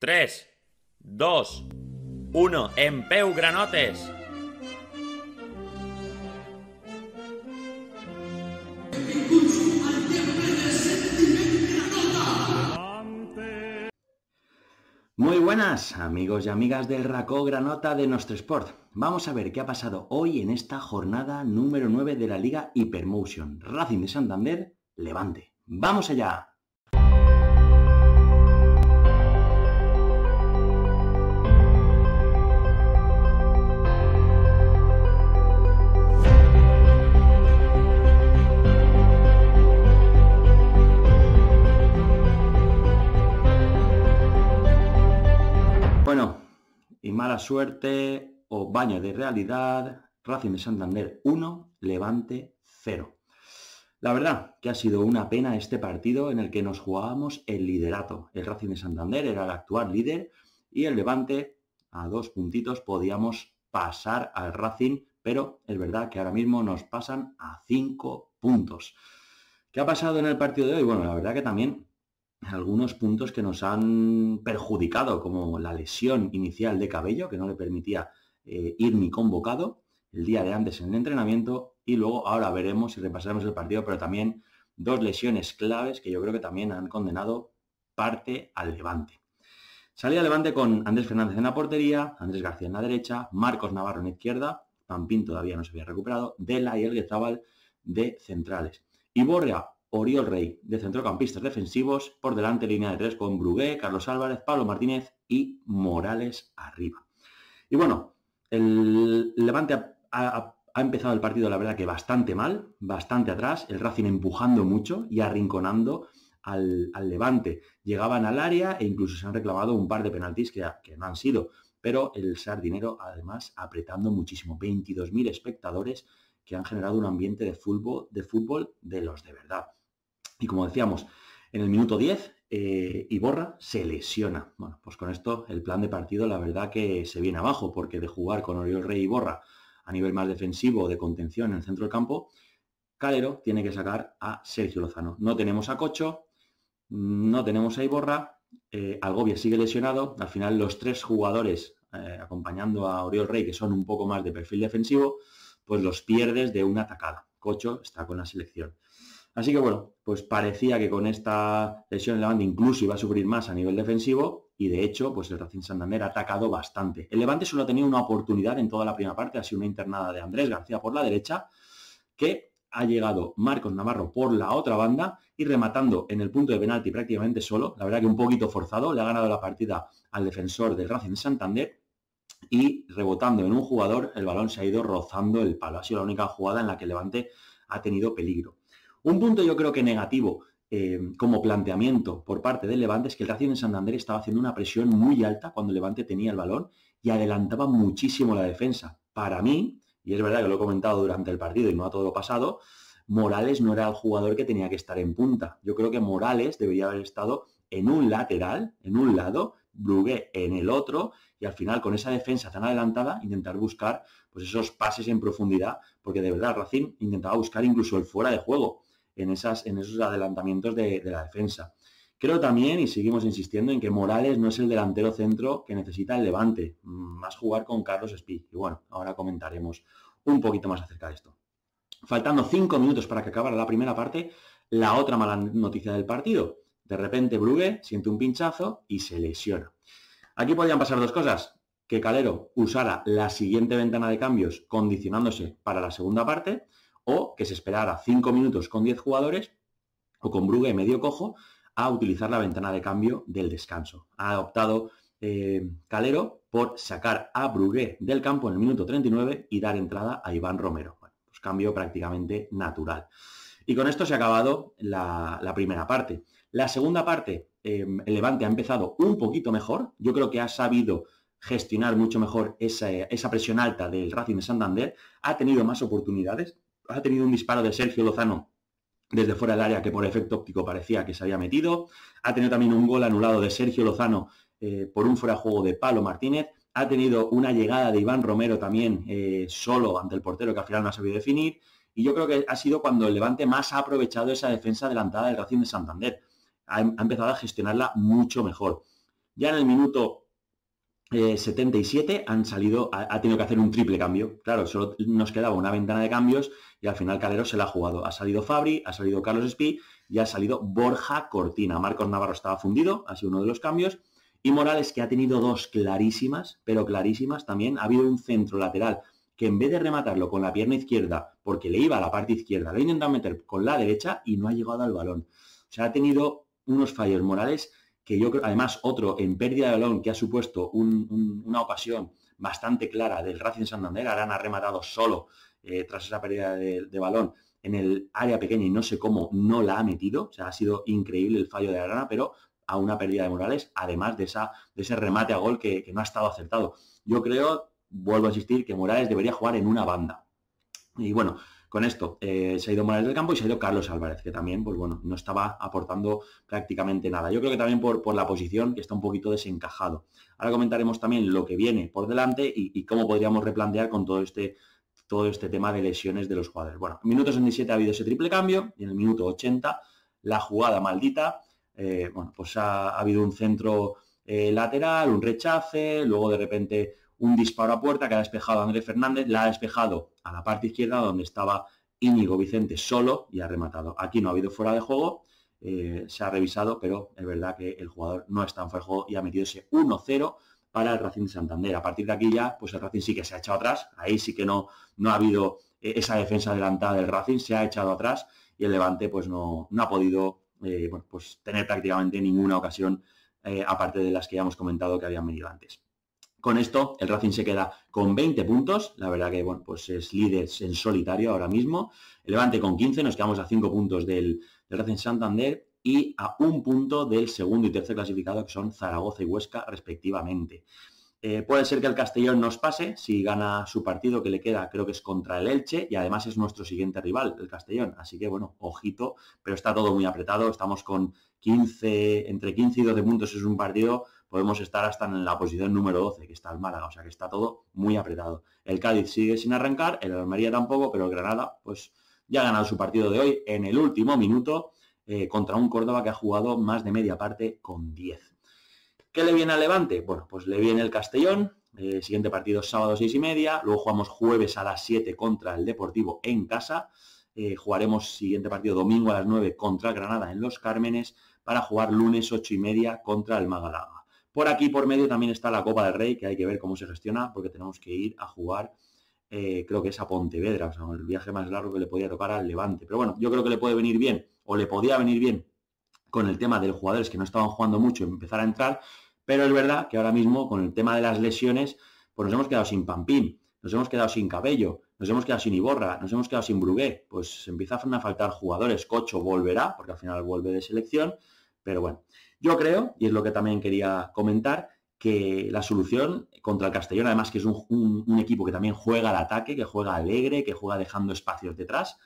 3, 2, 1. Empeu Granotes. Muy buenas amigos y amigas del Racó Granota de Nostre Sport. Vamos a ver qué ha pasado hoy en esta jornada número 9 de la Liga Hypermotion. Racing de Santander, Levante. ¡Vamos allá! mala suerte o baño de realidad, Racing de Santander 1, Levante 0. La verdad que ha sido una pena este partido en el que nos jugábamos el liderato. El Racing de Santander era el actual líder y el Levante a dos puntitos podíamos pasar al Racing, pero es verdad que ahora mismo nos pasan a cinco puntos. ¿Qué ha pasado en el partido de hoy? Bueno, la verdad que también algunos puntos que nos han perjudicado, como la lesión inicial de cabello, que no le permitía eh, ir ni convocado el día de antes en el entrenamiento, y luego ahora veremos y repasaremos el partido, pero también dos lesiones claves que yo creo que también han condenado parte al Levante. Salía Levante con Andrés Fernández en la portería, Andrés García en la derecha, Marcos Navarro en la izquierda, Pampín todavía no se había recuperado, Dela y El de centrales. Y Borja Oriol Rey, de centrocampistas defensivos, por delante línea de tres con Brugué, Carlos Álvarez, Pablo Martínez y Morales arriba. Y bueno, el Levante ha, empezado el partido, la verdad que bastante mal, bastante atrás, el Racing empujando mucho y arrinconando al, Levante. Llegaban al área e incluso se han reclamado un par de penaltis que, no han sido, pero el Sardinero además apretando muchísimo, 22.000 espectadores que han generado un ambiente de fútbol, de fútbol de los de verdad. Y como decíamos, en el minuto 10, eh, Iborra se lesiona. Bueno, pues con esto el plan de partido la verdad que se viene abajo, porque de jugar con Oriol Rey y Iborra a nivel más defensivo, de contención en el centro del campo, Calero tiene que sacar a Sergio Lozano. No tenemos a Cocho, no tenemos a Iborra, eh, Algovia sigue lesionado, al final los tres jugadores eh, acompañando a Oriol Rey, que son un poco más de perfil defensivo, pues los pierdes de una atacada. Cocho está con la selección. Así que bueno, pues parecía que con esta lesión la Levante incluso iba a sufrir más a nivel defensivo y de hecho, pues el Racing Santander ha atacado bastante. El Levante solo ha tenido una oportunidad en toda la primera parte, ha sido una internada de Andrés García por la derecha, que ha llegado Marcos Navarro por la otra banda y rematando en el punto de penalti prácticamente solo, la verdad que un poquito forzado, le ha ganado la partida al defensor del Racing Santander y rebotando en un jugador, el balón se ha ido rozando el palo. Ha sido la única jugada en la que Levante ha tenido peligro. Un punto yo creo que negativo eh, como planteamiento por parte del Levante es que el Racing de Santander estaba haciendo una presión muy alta cuando el Levante tenía el balón y adelantaba muchísimo la defensa. Para mí, y es verdad que lo he comentado durante el partido y no ha todo lo pasado, Morales no era el jugador que tenía que estar en punta. Yo creo que Morales debería haber estado en un lateral, en un lado, Brugué en el otro, y al final con esa defensa tan adelantada intentar buscar pues esos pases en profundidad, porque de verdad Racing intentaba buscar incluso el fuera de juego en, esos adelantamientos de, la defensa. Creo también, y seguimos insistiendo, en que Morales no es el delantero centro que necesita el Levante, mm, más jugar con Carlos Espí. Y bueno, ahora comentaremos un poquito más acerca de esto. Faltando cinco minutos para que acabara la primera parte, la otra mala noticia del partido. De repente Brugge siente un pinchazo y se lesiona. Aquí podrían pasar dos cosas. Que Calero usara la siguiente ventana de cambios condicionándose para la segunda parte, o que se esperara 5 minutos con 10 jugadores o con Brugué medio cojo a utilizar la ventana de cambio del descanso. Ha optado eh, Calero por sacar a Brugué del campo en el minuto 39 y dar entrada a Iván Romero. pues cambio prácticamente natural. Y con esto se ha acabado la, primera parte. La segunda parte, em, el Levante ha empezado un poquito mejor. Yo creo que ha sabido gestionar mucho mejor esa, esa presión alta del Racing de Santander. Ha tenido más oportunidades ha tenido un disparo de Sergio Lozano desde fuera del área que por efecto óptico parecía que se había metido. Ha tenido también un gol anulado de Sergio Lozano eh, por un fuera de juego de Palo Martínez. Ha tenido una llegada de Iván Romero también eh, solo ante el portero que al final no ha sabido definir. Y yo creo que ha sido cuando el Levante más ha aprovechado esa defensa adelantada del Racing de Santander. ha empezado a gestionarla mucho mejor. Ya en el minuto 77 eh, han salido, ha, tenido que hacer un triple cambio. Claro, solo nos quedaba una ventana de cambios y al final Calero se la ha jugado. Ha salido Fabri, ha salido Carlos Espí y ha salido Borja Cortina. Marcos Navarro estaba fundido, ha sido uno de los cambios. Y Morales, que ha tenido dos clarísimas, pero clarísimas también. Ha habido un centro lateral que en vez de rematarlo con la pierna izquierda, porque le iba a la parte izquierda, lo ha intentado meter con la derecha y no ha llegado al balón. O sea, ha tenido unos fallos Morales que yo creo, además, otro en pérdida de balón que ha supuesto una ocasión bastante clara del Racing Santander, Arana ha rematado solo eh, tras esa pérdida de, balón en el área pequeña y no sé cómo no la ha metido, o sea, ha sido increíble el fallo de Arana, pero a una pérdida de Morales, además de, esa, de ese remate a gol que, que no ha estado acertado. Yo creo, vuelvo a insistir, que Morales debería jugar en una banda. Y bueno, con esto eh, se ha ido Morales del Campo y se ha ido Carlos Álvarez, que también, pues bueno, no estaba aportando prácticamente nada. Yo creo que también por, por la posición que está un poquito desencajado. Ahora comentaremos también lo que viene por delante y, cómo podríamos replantear con todo este todo este tema de lesiones de los jugadores. Bueno, en minuto 67 ha habido ese triple cambio y en el minuto 80 la jugada maldita. Eh, bueno, pues ha, habido un centro eh, lateral, un rechace, luego de repente un disparo a puerta que ha despejado Andrés Fernández, la ha despejado a la parte izquierda donde estaba Íñigo Vicente solo y ha rematado. Aquí no ha habido fuera de juego, eh, se ha revisado, pero es verdad que el jugador no está en fuera de juego y ha metido ese 1-0 para el Racing de Santander. A partir de aquí ya, pues el Racing sí que se ha echado atrás, ahí sí que no, no ha habido eh, esa defensa adelantada del Racing, se ha echado atrás y el Levante pues no, no ha podido eh, pues tener prácticamente ninguna ocasión, aparte de las que ya hemos comentado que habían venido antes. Con esto, el Racing se queda con 20 puntos. La verdad que, bueno, pues es líder en solitario ahora mismo. El Levante con 15, nos quedamos a 5 puntos del, del Racing Santander y a un punto del segundo y tercer clasificado, que son Zaragoza y Huesca, respectivamente. Eh, puede ser que el Castellón nos pase si gana su partido que le queda, creo que es contra el Elche y además es nuestro siguiente rival, el Castellón. Así que bueno, ojito, pero está todo muy apretado. Estamos con 15, entre 15 y 12 puntos es un partido. Podemos estar hasta en la posición número 12, que está el Málaga, o sea que está todo muy apretado. El Cádiz sigue sin arrancar, el Almería tampoco, pero el Granada, pues ya ha ganado su partido de hoy en el último minuto eh, contra un Córdoba que ha jugado más de media parte con 10. ¿Qué le viene al Levante? Bueno, pues le viene el Castellón, eh, siguiente partido sábado seis y media, luego jugamos jueves a las 7 contra el Deportivo en casa, eh, jugaremos siguiente partido domingo a las 9 contra Granada en Los Cármenes, para jugar lunes ocho y media contra el Magalaga. Por aquí por medio también está la Copa del Rey, que hay que ver cómo se gestiona, porque tenemos que ir a jugar, eh, creo que es a Pontevedra, o sea, el viaje más largo que le podía tocar al Levante. Pero bueno, yo creo que le puede venir bien, o le podía venir bien con el tema de los jugadores que no estaban jugando mucho empezar a entrar, pero es verdad que ahora mismo con el tema de las lesiones, pues nos hemos quedado sin Pampín, nos hemos quedado sin Cabello, nos hemos quedado sin Iborra, nos hemos quedado sin Brugué, pues empiezan a faltar jugadores, Cocho volverá, porque al final vuelve de selección, pero bueno, yo creo, y es lo que también quería comentar, que la solución contra el Castellón, además que es un, un equipo que también juega al ataque, que juega alegre, que juega dejando espacios detrás,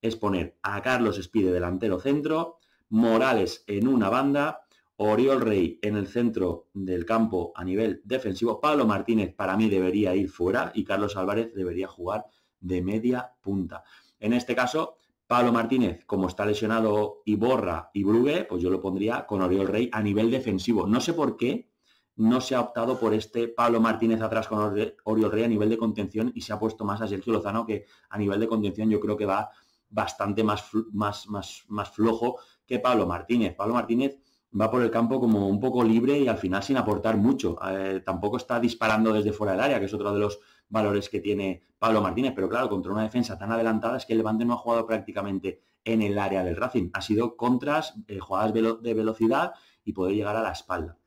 es poner a Carlos Espide delantero centro, Morales en una banda, Oriol Rey en el centro del campo a nivel defensivo, Pablo Martínez para mí debería ir fuera y Carlos Álvarez debería jugar de media punta. En este caso, Pablo Martínez, como está lesionado Iborra y Brugue, pues yo lo pondría con Oriol Rey a nivel defensivo. No sé por qué no se ha optado por este Pablo Martínez atrás con Oriol Rey a nivel de contención y se ha puesto más a Sergio Lozano que a nivel de contención yo creo que va bastante más, más, más, más flojo que Pablo Martínez. Pablo Martínez va por el campo como un poco libre y al final sin aportar mucho. Eh, tampoco está disparando desde fuera del área, que es otro de los valores que tiene Pablo Martínez, pero claro, contra una defensa tan adelantada es que el Levante no ha jugado prácticamente en el área del Racing. Ha sido contras, eh, jugadas de velocidad y poder llegar a la espalda.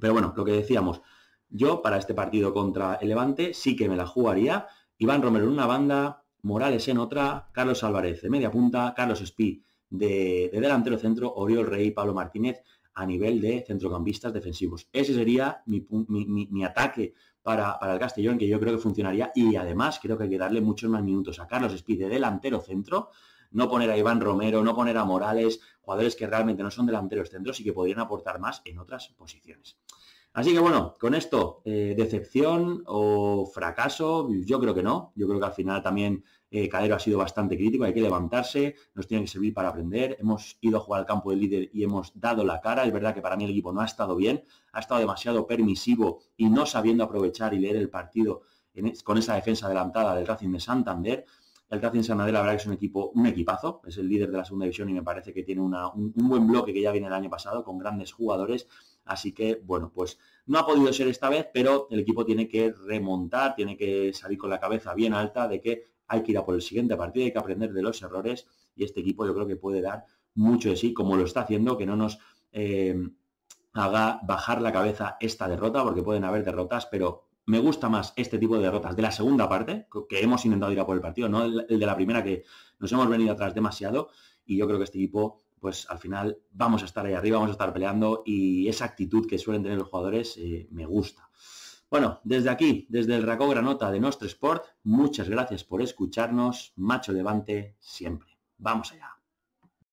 Pero bueno, lo que decíamos, yo para este partido contra el Levante sí que me la jugaría. Iván Romero en una banda, Morales en otra, Carlos Álvarez de media punta, Carlos Espí de, delantero centro, Oriol Rey, Pablo Martínez a nivel de centrocampistas defensivos. Ese sería mi, ataque para, el Castellón, que yo creo que funcionaría. Y además creo que hay que darle muchos más minutos a Carlos Espí de delantero centro, no poner a Iván Romero, no poner a Morales, jugadores que realmente no son delanteros centros y que podrían aportar más en otras posiciones. Así que bueno, con esto, eh, decepción o fracaso, yo creo que no. Yo creo que al final también eh, Cadero ha sido bastante crítico, hay que levantarse, nos tiene que servir para aprender. Hemos ido a jugar al campo del líder y hemos dado la cara. Es verdad que para mí el equipo no ha estado bien, ha estado demasiado permisivo y no sabiendo aprovechar y leer el partido con esa defensa adelantada del Racing de Santander. El Racing Santander, la verdad que es un equipo, un equipazo, es el líder de la segunda división y me parece que tiene un buen bloque que ya viene el año pasado con grandes jugadores. Así que, bueno, pues no ha podido ser esta vez, pero el equipo tiene que remontar, tiene que salir con la cabeza bien alta de que hay que ir a por el siguiente partido, hay que aprender de los errores y este equipo yo creo que puede dar mucho de sí, como lo está haciendo, que no nos eh, haga bajar la cabeza esta derrota, porque pueden haber derrotas, pero me gusta más este tipo de derrotas de la segunda parte, que hemos intentado ir a por el partido, no el, de la primera que nos hemos venido atrás demasiado y yo creo que este equipo pues al final vamos a estar ahí arriba, vamos a estar peleando y esa actitud que suelen tener los jugadores eh, me gusta. Bueno, desde aquí, desde el Racó Granota de Nostre Sport, muchas gracias por escucharnos. Macho Levante siempre. Vamos allá.